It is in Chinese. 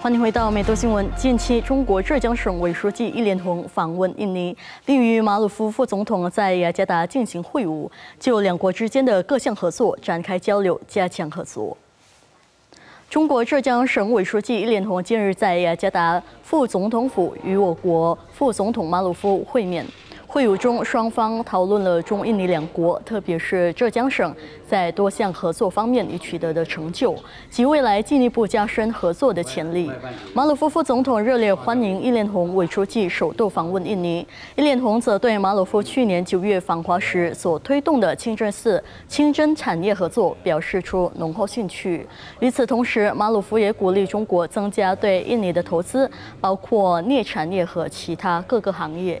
欢迎回到《每度新闻》。近期，中国浙江省委书记易炼红访问印尼，并与马鲁夫副总统在雅加达进行会晤，就两国之间的各项合作展开交流，加强合作。中国浙江省委书记易炼红近日在雅加达副总统府与我国副总统马鲁夫会面。会晤中，双方讨论了中印尼两国，特别是浙江省在多项合作方面已取得的成就及未来进一步加深合作的潜力。马鲁夫副总统热烈欢迎伊莲红委书记首度访问印尼，伊莲红则对马鲁夫去年九月访华时所推动的清真寺清真产业合作表示出浓厚兴趣。与此同时，马鲁夫也鼓励中国增加对印尼的投资，包括镍产业和其他各个行业。